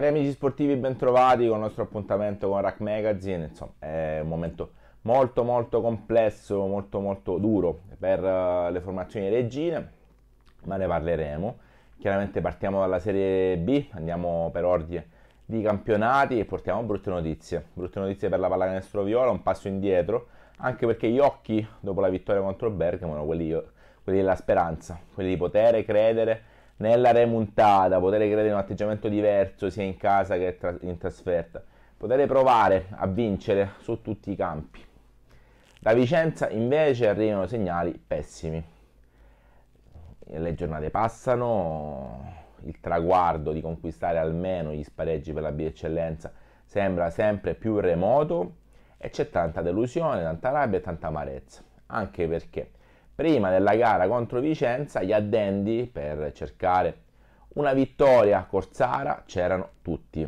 Cari amici sportivi, bentrovati con il nostro appuntamento con Rack Magazine. Insomma, è un momento molto molto complesso, molto molto duro per eh, le formazioni regine, ma ne parleremo. Chiaramente partiamo dalla Serie B, andiamo per ordine di campionati e portiamo brutte notizie. Brutte notizie per la pallacanestro viola, un passo indietro, anche perché gli occhi dopo la vittoria contro il Bergamo erano quelli, quelli della speranza, quelli di potere credere nella remontata, potete credere in un atteggiamento diverso sia in casa che tra- in trasferta, potete provare a vincere su tutti i campi. Da Vicenza invece arrivano segnali pessimi. Le giornate passano, il traguardo di conquistare almeno gli spareggi per la B eccellenza sembra sempre più remoto e c'è tanta delusione, tanta rabbia e tanta amarezza, anche perché prima della gara contro Vicenza gli addendi per cercare una vittoria a Corsara c'erano tutti.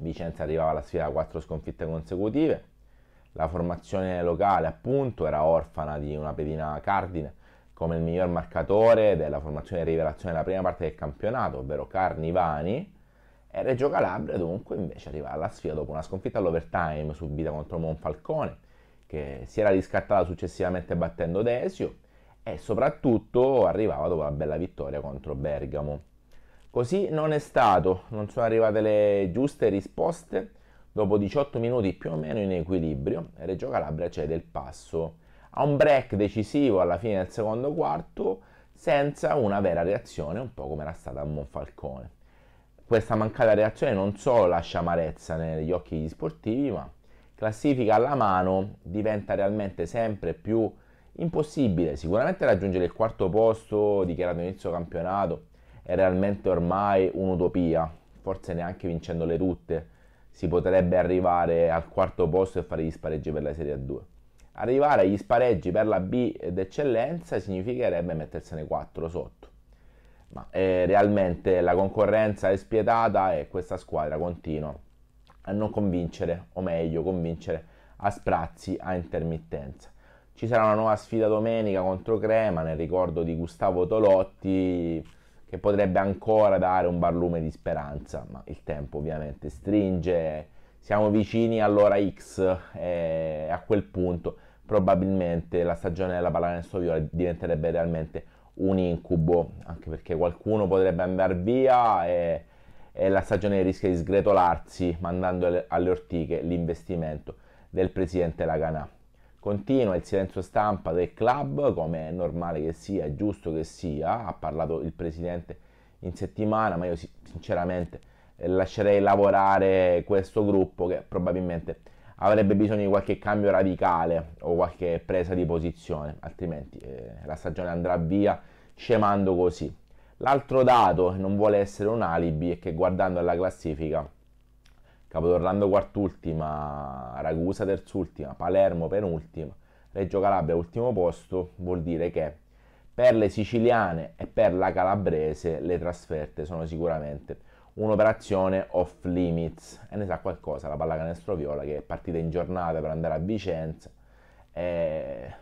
Vicenza arrivava alla sfida a quattro sconfitte consecutive, la formazione locale appunto era orfana di una pedina cardine come il miglior marcatore della formazione di rivelazione della prima parte del campionato, ovvero Carnivani, e Reggio Calabria dunque invece arrivava alla sfida dopo una sconfitta all'overtime subita contro Monfalcone, che si era riscattata successivamente battendo Desio, e soprattutto arrivava dopo la bella vittoria contro Bergamo. Così non è stato, non sono arrivate le giuste risposte. Dopo 18 minuti più o meno in equilibrio, Reggio Calabria cede il passo a un break decisivo alla fine del secondo quarto senza una vera reazione, un po' come era stata a Monfalcone. Questa mancata reazione non solo lascia amarezza negli occhi degli sportivi, ma classifica alla mano diventa realmente sempre più impossibile sicuramente raggiungere il quarto posto dichiarato inizio campionato è realmente ormai un'utopia forse neanche vincendole tutte si potrebbe arrivare al quarto posto e fare gli spareggi per la Serie A2 arrivare agli spareggi per la B d'eccellenza significherebbe mettersene 4 sotto ma eh, realmente la concorrenza è spietata e questa squadra continua a non convincere o meglio convincere a sprazzi a intermittenza ci sarà una nuova sfida domenica contro Crema nel ricordo di Gustavo Tolotti che potrebbe ancora dare un barlume di speranza, ma il tempo ovviamente stringe, siamo vicini all'ora X e a quel punto probabilmente la stagione della pallacanestro viola diventerebbe realmente un incubo, anche perché qualcuno potrebbe andare via e, e la stagione rischia di sgretolarsi mandando alle ortiche l'investimento del presidente Laganà. Continua il silenzio stampa del club, come è normale che sia, è giusto che sia, ha parlato il presidente in settimana, ma io sinceramente eh, lascerei lavorare questo gruppo che probabilmente avrebbe bisogno di qualche cambio radicale o qualche presa di posizione, altrimenti eh, la stagione andrà via scemando così. L'altro dato, non vuole essere un alibi, è che guardando la classifica Capodorlando quart'ultima, Ragusa terz'ultima, Palermo penultima, Reggio Calabria ultimo posto, vuol dire che per le siciliane e per la calabrese le trasferte sono sicuramente un'operazione off limits e ne sa qualcosa la pallacanestro viola che è partita in giornata per andare a Vicenza e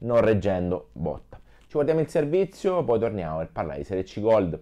non reggendo botta. Ci guardiamo il servizio, poi torniamo per parlare di Serie C Gold.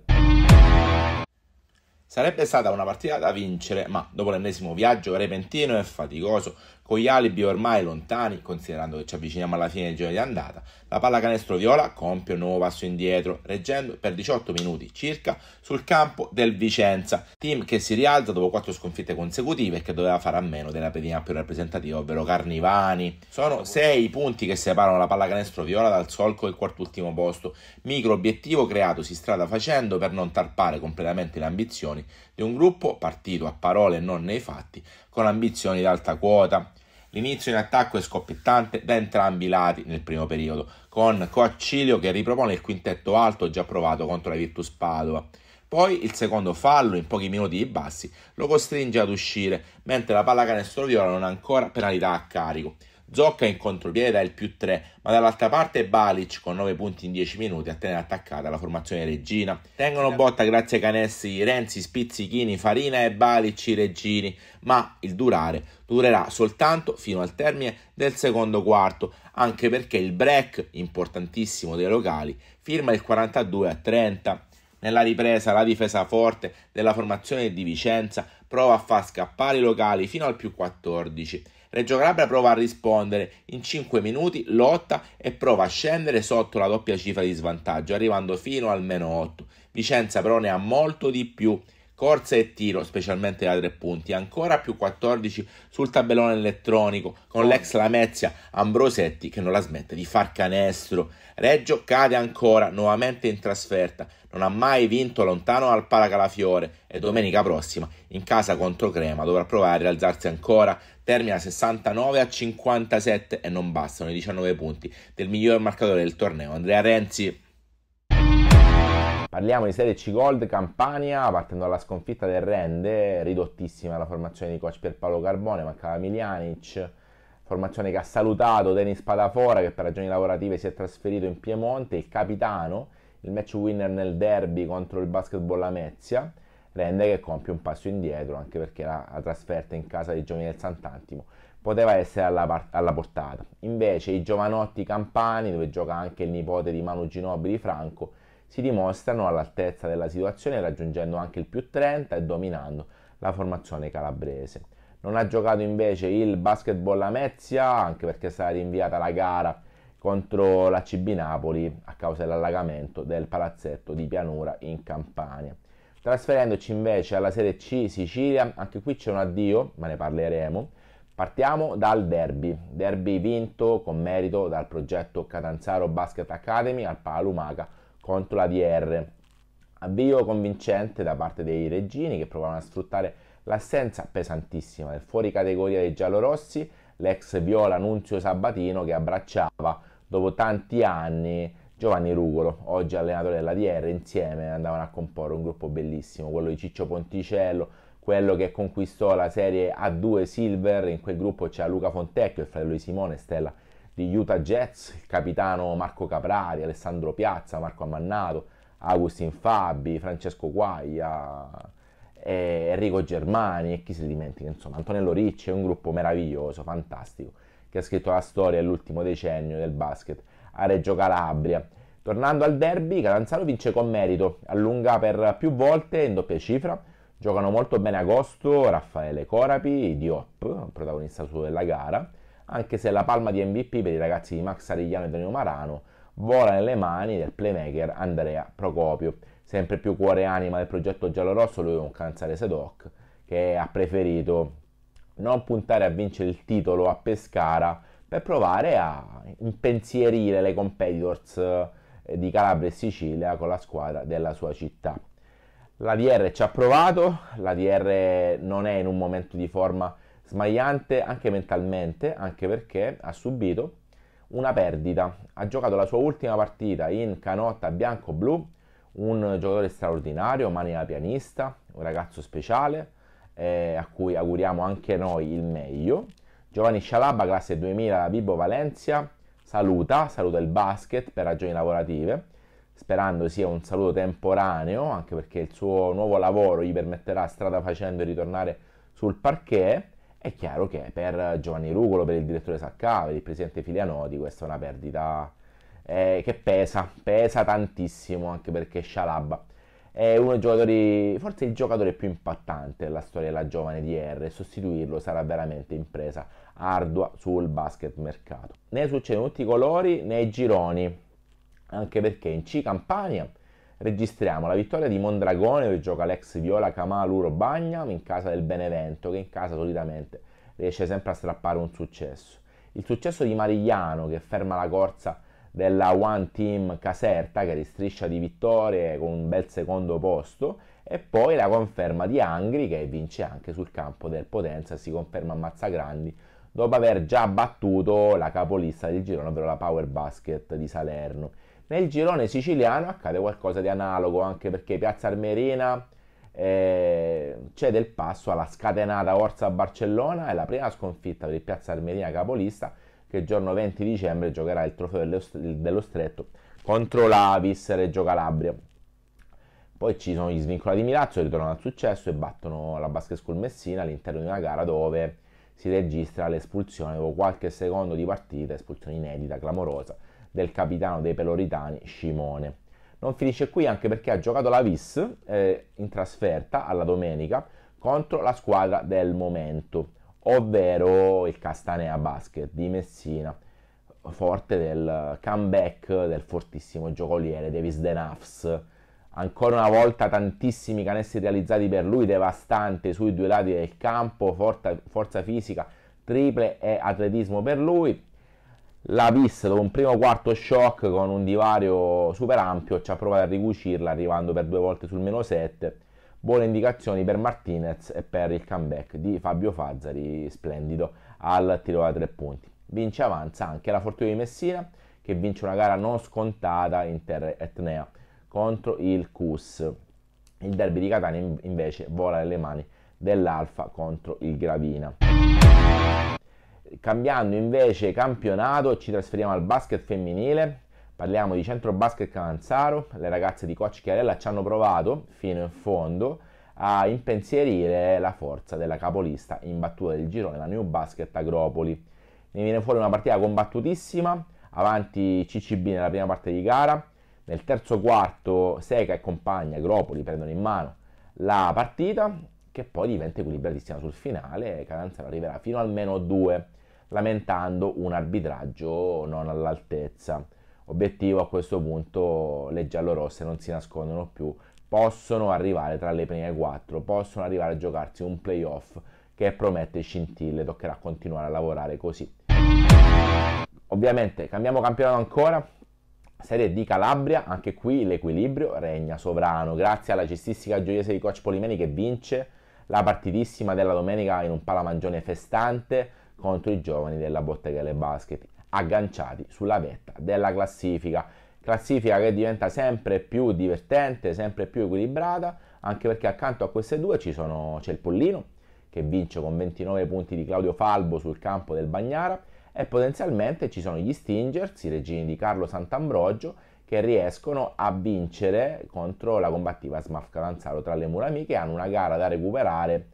Sarebbe stata una partita da vincere, ma dopo l'ennesimo viaggio repentino e faticoso con gli alibi ormai lontani, considerando che ci avviciniamo alla fine del giro di andata, la pallacanestro viola compie un nuovo passo indietro, reggendo per 18 minuti circa sul campo del Vicenza, team che si rialza dopo 4 sconfitte consecutive e che doveva fare a meno della pedina più rappresentativa, ovvero Carnivani. Sono 6 i punti che separano la pallacanestro viola dal solco del quartultimo posto, micro obiettivo creatosi strada facendo per non tarpare completamente le ambizioni di un gruppo partito a parole e non nei fatti, con ambizioni di alta quota. L'inizio in attacco è scoppiettante da entrambi i lati nel primo periodo, con Coaccilio che ripropone il quintetto alto già provato contro la Virtus Padova. Poi il secondo fallo, in pochi minuti di bassi, lo costringe ad uscire, mentre la pallacanestro viola non ha ancora penalità a carico. Zocca in contropiede dà il più 3, ma dall'altra parte Balic con 9 punti in 10 minuti a tenere attaccata la formazione regina. Tengono botta grazie ai Canessi Renzi, Spizzichini, Farina e Balic i reggini, ma il durare durerà soltanto fino al termine del secondo quarto, anche perché il break importantissimo dei locali firma il 42 a 30. Nella ripresa la difesa forte della formazione di Vicenza prova a far scappare i locali fino al più 14 Reggio Calabria prova a rispondere, in 5 minuti lotta e prova a scendere sotto la doppia cifra di svantaggio, arrivando fino al meno 8. Vicenza però ne ha molto di più corsa e tiro, specialmente da tre punti, ancora più 14 sul tabellone elettronico con l'ex Lamezia Ambrosetti che non la smette di far canestro. Reggio cade ancora, nuovamente in trasferta, non ha mai vinto lontano dal Palacalafiore e domenica prossima in casa contro Crema dovrà provare a rialzarsi ancora. Termina 69 a 57 e non bastano i 19 punti del miglior marcatore del torneo, Andrea Renzi. Parliamo di Serie C Gold Campania, partendo dalla sconfitta del Rende, ridottissima la formazione di coach Pierpaolo Carbone, mancava Miljanic, formazione che ha salutato Denis Padafora che per ragioni lavorative si è trasferito in Piemonte, il capitano, il match winner nel derby contro il Basketball Lamezia, Rende che compie un passo indietro anche perché la, la trasferta in casa dei giovani del Sant'Antimo poteva essere alla, alla, portata. Invece i giovanotti campani, dove gioca anche il nipote di Manu Ginobili Franco, si dimostrano all'altezza della situazione raggiungendo anche il più 30 e dominando la formazione calabrese. Non ha giocato invece il basketball Lamezia anche perché è stata rinviata la gara contro la CB Napoli a causa dell'allagamento del palazzetto di pianura in Campania. Trasferendoci invece alla Serie C Sicilia, anche qui c'è un addio, ma ne parleremo. Partiamo dal derby, derby vinto con merito dal progetto Catanzaro Basket Academy al Palumaca contro la DR. Avvio convincente da parte dei Reggini che provavano a sfruttare l'assenza pesantissima del fuori categoria dei giallorossi, l'ex viola Nunzio Sabatino che abbracciava dopo tanti anni Giovanni Rugolo, oggi allenatore della DR, insieme andavano a comporre un gruppo bellissimo, quello di Ciccio Ponticello, quello che conquistò la serie A2 Silver, in quel gruppo c'era Luca Fontecchio, il fratello di Simone, Stella gli Utah Jets, il capitano Marco Caprari, Alessandro Piazza, Marco Ammannato, Agustin Fabi, Francesco Guaia, eh, Enrico Germani e chi si dimentica, insomma Antonello Ricci è un gruppo meraviglioso, fantastico, che ha scritto la storia dell'ultimo decennio del basket a Reggio Calabria. Tornando al derby, Catanzaro vince con merito, allunga per più volte in doppia cifra, giocano molto bene Agosto, Raffaele Corapi, Diop, protagonista solo della gara, anche se la palma di MVP per i ragazzi di Max Arigliano e Antonio Marano vola nelle mani del playmaker Andrea Procopio, sempre più cuore e anima del progetto giallorosso, lui è un canzarese doc che ha preferito non puntare a vincere il titolo a Pescara per provare a impensierire le competitors eh, di Calabria e Sicilia con la squadra della sua città. L'ADR ci ha provato, l'ADR non è in un momento di forma smagliante anche mentalmente, anche perché ha subito una perdita. Ha giocato la sua ultima partita in canotta bianco-blu, un giocatore straordinario, maniera pianista, un ragazzo speciale, eh, a cui auguriamo anche noi il meglio. Giovanni Scialabba, classe 2000 da Vibo Valencia, saluta, saluta il basket per ragioni lavorative, sperando sia un saluto temporaneo, anche perché il suo nuovo lavoro gli permetterà strada facendo di ritornare sul parquet è chiaro che per Giovanni Rugolo, per il direttore Saccà, per il presidente Filianodi, questa è una perdita eh, che pesa, pesa tantissimo anche perché Scialabba è uno dei giocatori, forse il giocatore più impattante della storia della giovane DR e sostituirlo sarà veramente impresa ardua sul basket mercato. Ne succedono tutti i colori nei gironi, anche perché in C Campania registriamo la vittoria di Mondragone che gioca l'ex Viola Kamal Bagnam in casa del Benevento che in casa solitamente riesce sempre a strappare un successo. Il successo di Marigliano che ferma la corsa della One Team Caserta che ristriscia di vittorie con un bel secondo posto e poi la conferma di Angri che vince anche sul campo del Potenza e si conferma a Mazzagrandi dopo aver già battuto la capolista del girone, ovvero la Power Basket di Salerno. Nel girone siciliano accade qualcosa di analogo, anche perché Piazza Armerina eh, cede il passo alla scatenata Orsa Barcellona è la prima sconfitta per il Piazza Armerina capolista che il giorno 20 dicembre giocherà il trofeo dello, dello stretto contro l'Avis Reggio Calabria. Poi ci sono gli svincolati Milazzo che ritornano al successo e battono la Basket School Messina all'interno di una gara dove si registra l'espulsione dopo qualche secondo di partita, espulsione inedita, clamorosa, del capitano dei Peloritani Scimone. Non finisce qui anche perché ha giocato la Vis eh, in trasferta alla domenica contro la squadra del momento, ovvero il Castanea Basket di Messina, forte del comeback del fortissimo giocoliere Davis Denafs. Ancora una volta tantissimi canestri realizzati per lui, devastante sui due lati del campo, forza, forza fisica, triple e atletismo per lui la pista dopo un primo quarto shock con un divario super ampio ci ha provato a ricucirla arrivando per due volte sul meno 7 buone indicazioni per Martinez e per il comeback di Fabio Fazzari splendido al tiro da tre punti vince avanza anche la Fortuna di Messina che vince una gara non scontata in terra etnea contro il Cus il derby di Catania invece vola nelle mani dell'Alfa contro il Gravina Cambiando invece campionato ci trasferiamo al basket femminile, parliamo di Centro Basket Calanzaro, le ragazze di Coach Chiarella ci hanno provato fino in fondo a impensierire la forza della capolista imbattuta del girone, la New Basket Agropoli. Ne viene fuori una partita combattutissima, avanti CCB nella prima parte di gara, nel terzo quarto Seca e compagni Agropoli prendono in mano la partita che poi diventa equilibratissima sul finale, Calanzaro arriverà fino almeno a 2 lamentando un arbitraggio non all'altezza. Obiettivo a questo punto le giallorosse non si nascondono più, possono arrivare tra le prime quattro, possono arrivare a giocarsi un playoff che promette scintille, toccherà continuare a lavorare così. Ovviamente cambiamo campionato ancora, Serie D Calabria, anche qui l'equilibrio regna sovrano, grazie alla cestistica gioiese di Coach Polimeni che vince la partitissima della domenica in un palamangione festante, contro i giovani della Botteghe Basket, agganciati sulla vetta della classifica. Classifica che diventa sempre più divertente, sempre più equilibrata, anche perché accanto a queste due ci sono, c'è il Pollino, che vince con 29 punti di Claudio Falbo sul campo del Bagnara, e potenzialmente ci sono gli Stingers, i regini di Carlo Sant'Ambrogio, che riescono a vincere contro la combattiva Smaf Calanzaro tra le mura amiche, hanno una gara da recuperare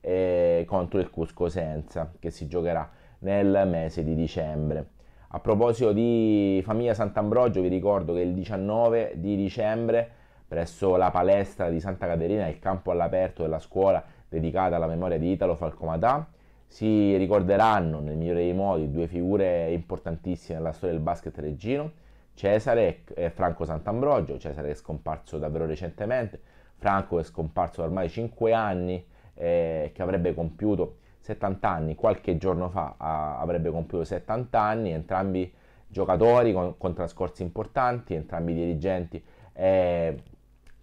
eh, contro il Cusco Senza che si giocherà nel mese di dicembre. A proposito di famiglia Sant'Ambrogio vi ricordo che il 19 di dicembre presso la palestra di Santa Caterina, il campo all'aperto della scuola dedicata alla memoria di Italo Falcomatà, si ricorderanno nel migliore dei modi due figure importantissime nella storia del basket reggino, Cesare e Franco Sant'Ambrogio, Cesare è scomparso davvero recentemente, Franco è scomparso da ormai 5 anni eh, che avrebbe compiuto 70 anni, qualche giorno fa a, avrebbe compiuto 70 anni, entrambi giocatori con, con trascorsi importanti, entrambi dirigenti e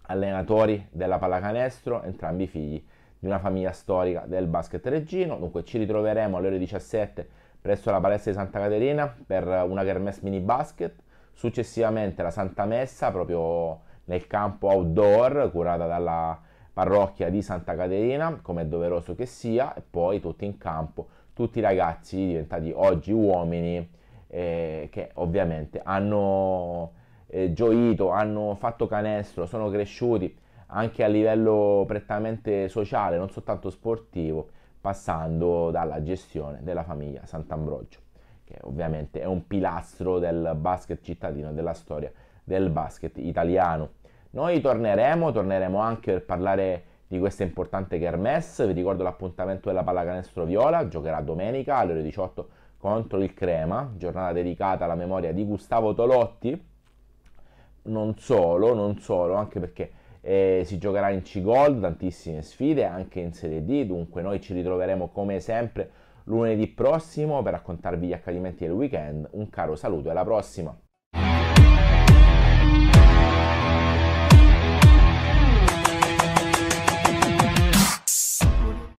allenatori della pallacanestro, entrambi figli di una famiglia storica del basket reggino. Dunque ci ritroveremo alle ore 17 presso la palestra di Santa Caterina per una kermesse mini basket, successivamente la Santa Messa proprio nel campo outdoor curata dalla parrocchia di Santa Caterina, come è doveroso che sia, e poi tutti in campo, tutti i ragazzi diventati oggi uomini eh, che ovviamente hanno eh, gioito, hanno fatto canestro, sono cresciuti anche a livello prettamente sociale, non soltanto sportivo, passando dalla gestione della famiglia Sant'Ambrogio, che ovviamente è un pilastro del basket cittadino, della storia del basket italiano. Noi torneremo, torneremo anche per parlare di questa importante kermesse, vi ricordo l'appuntamento della pallacanestro viola, giocherà domenica alle ore 18 contro il Crema, giornata dedicata alla memoria di Gustavo Tolotti, non solo, non solo, anche perché eh, si giocherà in C-Gold, tantissime sfide, anche in Serie D, dunque noi ci ritroveremo come sempre lunedì prossimo per raccontarvi gli accadimenti del weekend, un caro saluto e alla prossima!